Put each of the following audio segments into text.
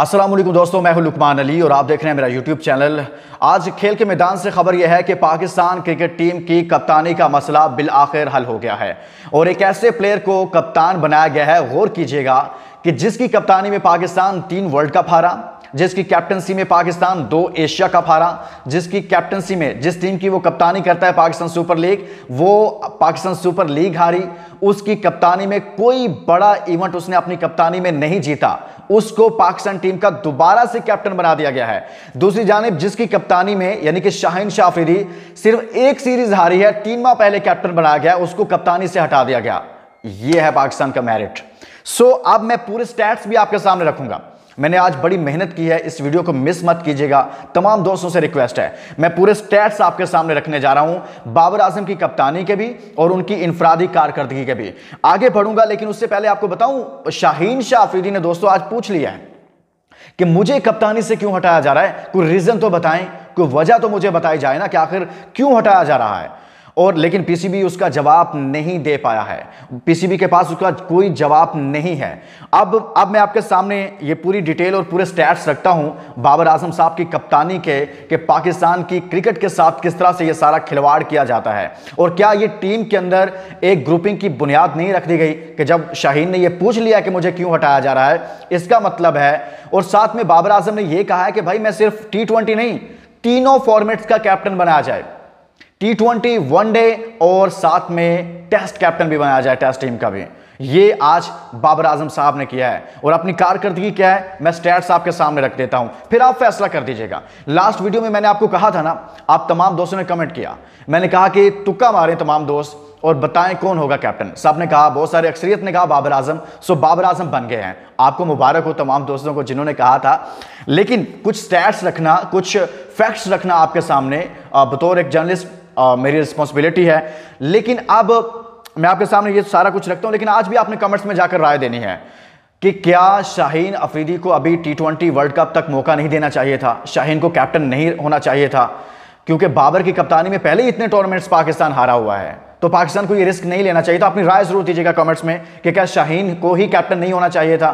असलम दोस्तों मैं हूं लुकमान अली और आप देख रहे हैं मेरा यूट्यूब चैनल आज खेल के मैदान से खबर यह है कि पाकिस्तान क्रिकेट टीम की कप्तानी का मसला बिल आखिर हल हो गया है और एक ऐसे प्लेयर को कप्तान बनाया गया है गौर कीजिएगा कि जिसकी कप्तानी में पाकिस्तान तीन वर्ल्ड कप हारा जिसकी कैप्टनसी में पाकिस्तान दो एशिया कप हारा जिसकी कैप्टनसी में जिस टीम की वो कप्तानी करता है पाकिस्तान सुपर लीग वो पाकिस्तान सुपर लीग हारी उसकी कप्तानी में कोई बड़ा इवेंट उसने अपनी कप्तानी में नहीं जीता उसको पाकिस्तान टीम का दोबारा से कैप्टन बना दिया गया है दूसरी जानब जिसकी कप्तानी में यानी कि शाहिन शाफरीदी सिर्फ एक सीरीज हारी है तीन माह पहले कैप्टन बनाया गया उसको कप्तानी से हटा दिया गया यह है पाकिस्तान का मेरिट सो so, अब मैं पूरे स्टैट्स भी आपके सामने रखूंगा मैंने आज बड़ी मेहनत की है इस वीडियो को मिस मत कीजिएगा तमाम दोस्तों से रिक्वेस्ट है मैं पूरे स्टैट्स आपके सामने रखने जा रहा हूं बाबर आजम की कप्तानी के भी और उनकी इंफरादी कारकर्दगी के भी आगे बढ़ूंगा लेकिन उससे पहले आपको बताऊं शाहीन शाह आफरीदी ने दोस्तों आज पूछ लिया है कि मुझे कप्तानी से क्यों हटाया जा रहा है कोई रीजन तो बताएं कोई वजह तो मुझे बताई जाए ना कि आखिर क्यों हटाया जा रहा है और लेकिन पीसीबी उसका जवाब नहीं दे पाया है पीसीबी के पास उसका कोई जवाब नहीं है अब अब मैं आपके सामने ये पूरी डिटेल और पूरे स्टैट्स रखता हूं बाबर आजम साहब की कप्तानी के कि पाकिस्तान की क्रिकेट के साथ किस तरह से ये सारा खिलवाड़ किया जाता है और क्या ये टीम के अंदर एक ग्रुपिंग की बुनियाद नहीं रख दी गई कि जब शाहीन ने यह पूछ लिया कि मुझे क्यों हटाया जा रहा है इसका मतलब है और साथ में बाबर आजम ने यह कहा है कि भाई मैं सिर्फ टी नहीं तीनों फॉर्मेट्स का कैप्टन बनाया जाए टी ट्वेंटी वनडे और साथ में टेस्ट कैप्टन भी बनाया जाए टेस्ट टीम का भी ये आज बाबर आजम साहब ने किया है और अपनी कारकर्दगी क्या है मैं स्टैट्स आपके सामने रख देता हूं फिर आप फैसला कर दीजिएगा लास्ट वीडियो में मैंने आपको कहा था ना आप तमाम दोस्तों ने कमेंट किया मैंने कहा कि तुक्का मारे तमाम दोस्त और बताएं कौन होगा कैप्टन साहब ने कहा बहुत सारे अक्सरियत ने कहा बाबर आजम सो बाबर आजम बन गए हैं आपको मुबारक हो तमाम दोस्तों को जिन्होंने कहा था लेकिन कुछ स्टैट्स रखना कुछ फैक्ट्स रखना आपके सामने बतौर एक जर्नलिस्ट आ, मेरी रिस्पॉन्सिबिलिटी है लेकिन अब मैं आपके सामने ये सारा कुछ रखता हूँ लेकिन आज भी आपने कमेंट्स में जाकर राय देनी है कि क्या शाहीन अफरीदी को अभी टी ट्वेंटी वर्ल्ड कप तक मौका नहीं देना चाहिए था शाहीन को कैप्टन नहीं होना चाहिए था क्योंकि बाबर की कप्तानी में पहले ही इतने टूर्नामेंट्स पाकिस्तान हारा हुआ है तो पाकिस्तान को ये रिस्क नहीं लेना चाहिए तो अपनी राय जरूर दीजिएगा कमेंट्स में कि क्या शाहीन को ही कैप्टन नहीं होना चाहिए था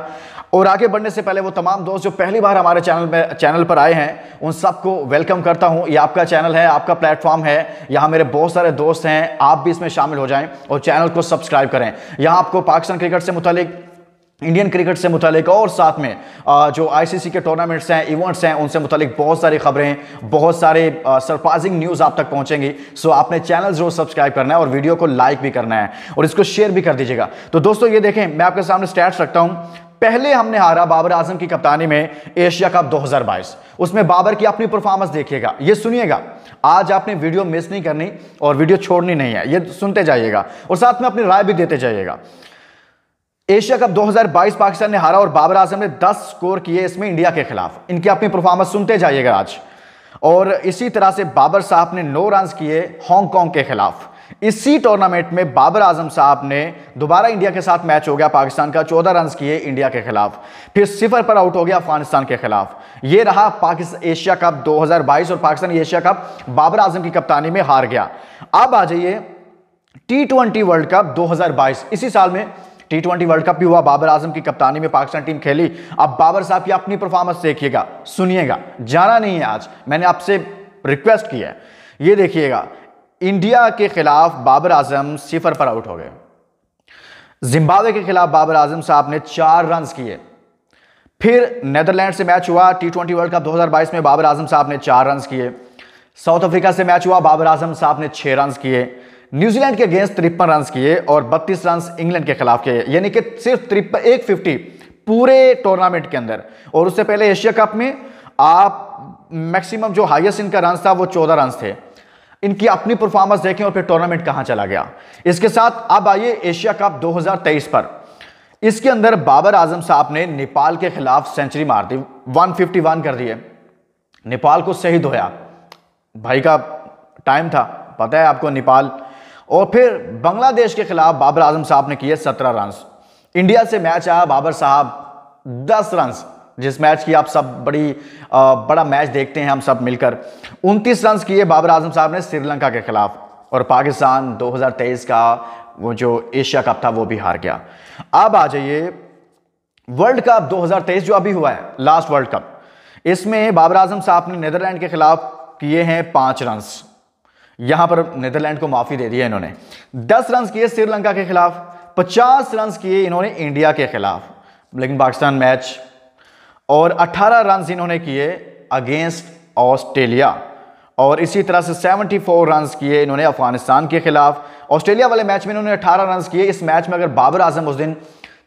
और आगे बढ़ने से पहले वो तमाम दोस्त जो पहली बार हमारे चैनल में चैनल पर आए हैं उन सबको वेलकम करता हूं ये आपका चैनल है आपका प्लेटफॉर्म है यहाँ मेरे बहुत सारे दोस्त हैं आप भी इसमें शामिल हो जाएं और चैनल को सब्सक्राइब करें यहाँ आपको पाकिस्तान क्रिकेट से मुतलिक इंडियन क्रिकेट से मुतलिक और साथ में जो आईसीसी के टूर्नामेंट्स हैं इवेंट्स हैं उनसे मुतलिक बहुत सारी खबरें बहुत सारे सरप्राइजिंग न्यूज़ आप तक पहुंचेंगी सो आपने चैनल जरूर सब्सक्राइब करना है और वीडियो को लाइक भी करना है और इसको शेयर भी कर दीजिएगा तो दोस्तों ये देखें मैं आपके सामने स्टैट्स रखता हूँ पहले हमने हारा बाबर आजम की कप्तानी में एशिया कप 2022 उसमें बाबर की अपनी परफॉर्मेंस देखिएगा ये सुनिएगा आज आपने वीडियो मिस नहीं करनी और वीडियो छोड़नी नहीं है ये सुनते जाइएगा और साथ में अपनी राय भी देते जाइएगा एशिया कप 2022 पाकिस्तान ने हारा और बाबर आजम ने 10 स्कोर किए इसमें इंडिया के खिलाफ इनके अपनी परफॉर्मेंस सुनते जाइएगा आज और इसी तरह से बाबर साहब ने नौ रन किए हांगकांग के खिलाफ इसी टूर्नामेंट में बाबर आजम साहब ने दोबारा इंडिया के साथ मैच हो गया पाकिस्तान का चौदह रन किए इंडिया के खिलाफ फिर सिफर पर आउट हो गया अफगानिस्तान के खिलाफ ये रहा पाकिस्तान एशिया कप 2022 और पाकिस्तान एशिया कप बाबर आजम की कप्तानी में हार गया अब आ जाइए टी वर्ल्ड कप दो इसी साल में टी ट्वेंटी वर्ल्ड कप भी हुआ बाबर आजम की कप्तानी में पाकिस्तान टीम खेली अब बाबर साहब की अपनी परफॉर्मेंस देखिएगा सुनिएगा जाना नहीं है आज मैंने आपसे रिक्वेस्ट किया है ये देखिएगा इंडिया के खिलाफ बाबर आजम सिफर पर आउट हो गए जिम्बाब्वे के खिलाफ बाबर आजम साहब ने चार रन किए फिर नेदरलैंड से मैच हुआ टी ट्वेंटी वर्ल्ड कप 2022 में बाबर आजम साहब ने चार रन किए साउथ अफ्रीका से मैच हुआ बाबर आजम साहब ने छह रन किए न्यूजीलैंड के अगेंस्ट तिरपन रन किए और बत्तीस रन इंग्लैंड के खिलाफ किए यानी कि सिर्फ तिरपन एक फिफ्टी पूरे टूर्नामेंट के अंदर और उससे पहले एशिया कप में आप मैक्सिमम जो हाइएस्ट इनका रन था वो चौदह रन थे इनकी अपनी परफॉर्मेंस देखें और फिर टूर्नामेंट कहां चला गया इसके साथ अब आइए एशिया कप 2023 पर इसके अंदर बाबर आजम साहब ने नेपाल के खिलाफ सेंचुरी मार दी 151 कर दिए नेपाल को सही धोया भाई का टाइम था पता है आपको नेपाल और फिर बांग्लादेश के खिलाफ बाबर आजम साहब ने किए सत्रह रन इंडिया से मैच आया बाबर साहब दस रन जिस मैच की आप सब बड़ी आ, बड़ा मैच देखते हैं हम सब मिलकर 29 रन किए बाबर आजम साहब ने श्रीलंका के खिलाफ और पाकिस्तान 2023 का वो जो एशिया कप था वो भी हार गया अब आ जाइए वर्ल्ड कप 2023 जो अभी हुआ है लास्ट वर्ल्ड कप इसमें बाबर आजम साहब ने नीदरलैंड के खिलाफ किए हैं पांच रन यहां पर नीदरलैंड को माफी दे दी है इन्होंने दस रन किए श्रीलंका के खिलाफ पचास रन किए इन्होंने इंडिया के खिलाफ लेकिन पाकिस्तान मैच और 18 रन इन्होंने किए अगेंस्ट ऑस्ट्रेलिया और इसी तरह से 74 रन किए इन्होंने अफगानिस्तान के खिलाफ ऑस्ट्रेलिया वाले मैच में इन्होंने 18 रन किए इस मैच में अगर बाबर आजम उस दिन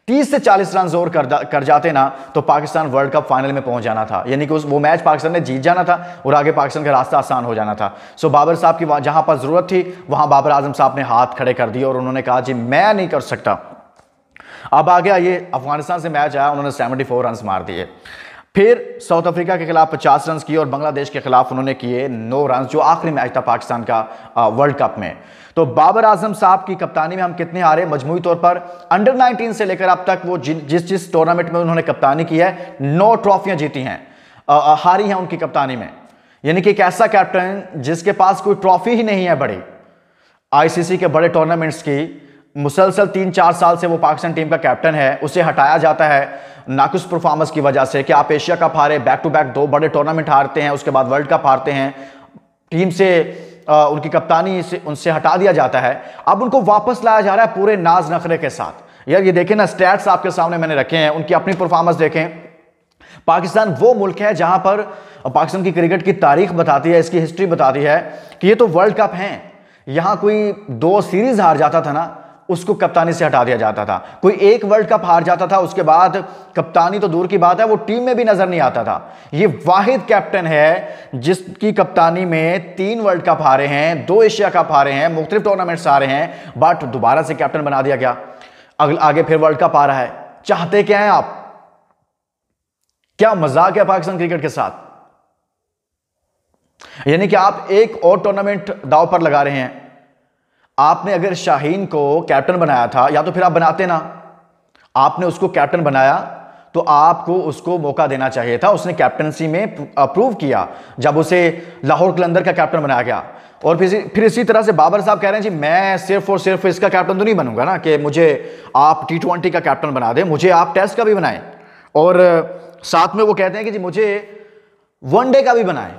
तीस से चालीस रन जोर कर, कर जाते ना तो पाकिस्तान वर्ल्ड कप फाइनल में पहुंच जाना था यानी कि उस वो मैच पाकिस्तान ने जीत जाना था और आगे पाकिस्तान का रास्ता आसान हो जाना था सो बाबर साहब की जहां पर ज़रूरत थी वहां बाबर आजम साहब ने हाथ खड़े कर दिए और उन्होंने कहा जी मैं नहीं कर सकता अब आगे आइए अफगानिस्तान से मैच आया उन्होंने सेवेंटी फोर रन मार दिए फिर साउथ अफ्रीका के खिलाफ 50 रन किए और बांग्लादेश के खिलाफ उन्होंने किए नौ रन जो आखिरी मैच था पाकिस्तान का वर्ल्ड कप में तो बाबर आजम साहब की कप्तानी में हम कितने हारे मजमू तौर पर अंडर 19 से लेकर अब तक वो जिस जिस टूर्नामेंट में उन्होंने कप्तानी की है नौ ट्रॉफियां जीती हैं हारी हैं उनकी कप्तानी में यानी कि एक ऐसा कैप्टन जिसके पास कोई ट्रॉफी ही नहीं है बड़ी आईसीसी के बड़े टूर्नामेंट्स की मुसलसल तीन चार साल से वो पाकिस्तान टीम का कैप्टन है उसे हटाया जाता है नाकुस परफॉर्मेंस की वजह से कि आप एशिया कप हारे बैक टू बैक दो बड़े टूर्नामेंट हारते हैं उसके बाद वर्ल्ड कप हारते हैं टीम से आ, उनकी कप्तानी से उनसे हटा दिया जाता है अब उनको वापस लाया जा रहा है पूरे नाज नखरे के साथ यार ये देखें ना स्टैट्स आपके सामने मैंने रखे हैं उनकी अपनी परफॉर्मेंस देखें पाकिस्तान वो मुल्क है जहां पर पाकिस्तान की क्रिकेट की तारीख बताती है इसकी हिस्ट्री बताती है कि ये तो वर्ल्ड कप हैं यहाँ कोई दो सीरीज हार जाता था ना उसको कप्तानी से हटा दिया जाता था कोई एक वर्ल्ड कप हार जाता था उसके बाद कप्तानी तो दूर की बात है वो टीम में भी नजर नहीं आता था ये वाहिद कैप्टन है जिसकी कप्तानी में तीन वर्ल्ड कप हारे हैं दो एशिया कप हारे हैं मुख्तलिफ टूर्नामेंट्स हारे हैं बट दोबारा से कैप्टन बना दिया गया अगल आगे फिर वर्ल्ड कप आ रहा है चाहते क्या है आप क्या मजाक है पाकिस्तान क्रिकेट के साथ यानी कि आप एक और टूर्नामेंट दाव पर लगा रहे हैं आपने अगर शाहीन को कैप्टन बनाया था या तो फिर आप बनाते ना आपने उसको कैप्टन बनाया तो आपको उसको मौका देना चाहिए था उसने कैप्टनसी में अप्रूव किया जब उसे लाहौर कलंदर का कैप्टन बनाया गया और फिर फिर इसी तरह से बाबर साहब कह रहे हैं जी मैं सिर्फ और सिर्फ इसका कैप्टन तो नहीं बनूंगा ना कि मुझे आप टी ट्वेंटी का कैप्टन बना दें मुझे आप टेस्ट का भी बनाएं और साथ में वो कहते हैं कि जी मुझे वनडे का भी बनाएं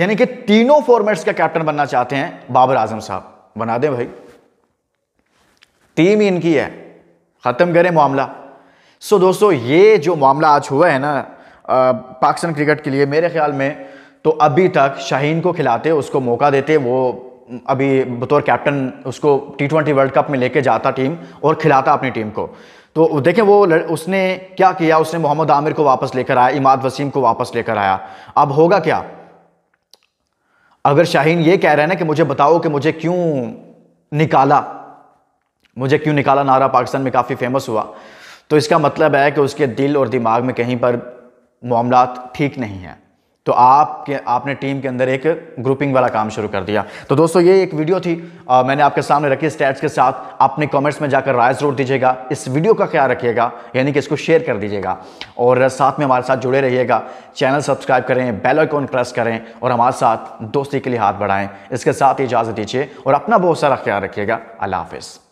यानी कि तीनों फॉर्मेट्स का कैप्टन बनना चाहते हैं बाबर आजम साहब बना दें भाई टीम ही इनकी है ख़त्म करें मामला सो दोस्तों ये जो मामला आज हुआ है ना पाकिस्तान क्रिकेट के लिए मेरे ख्याल में तो अभी तक शाहीन को खिलाते उसको मौका देते वो अभी बतौर कैप्टन उसको टी ट्वेंटी वर्ल्ड कप में लेके जाता टीम और खिलाता अपनी टीम को तो देखें वो उसने क्या किया उसने मोहम्मद आमिर को वापस लेकर आया इमाद वसीम को वापस लेकर आया अब होगा क्या अगर शाहीन ये कह रहे हैं ना कि मुझे बताओ कि मुझे क्यों निकाला मुझे क्यों निकाला नारा पाकिस्तान में काफ़ी फेमस हुआ तो इसका मतलब है कि उसके दिल और दिमाग में कहीं पर मामला ठीक नहीं है तो आपके आपने टीम के अंदर एक ग्रुपिंग वाला काम शुरू कर दिया तो दोस्तों ये एक वीडियो थी आ, मैंने आपके सामने रखी स्टैट्स के साथ अपने कमेंट्स में जाकर राय जरूर दीजिएगा इस वीडियो का ख्याल रखिएगा यानी कि इसको शेयर कर दीजिएगा और साथ में हमारे साथ जुड़े रहिएगा चैनल सब्सक्राइब करें बेल आइकॉन प्रेस करें और हमारे साथ दोस्ती के लिए हाथ बढ़ाएं इसके साथ इजाज़त दीजिए और अपना बहुत सारा ख्याल रखिएगा अल्लाह हाफिज़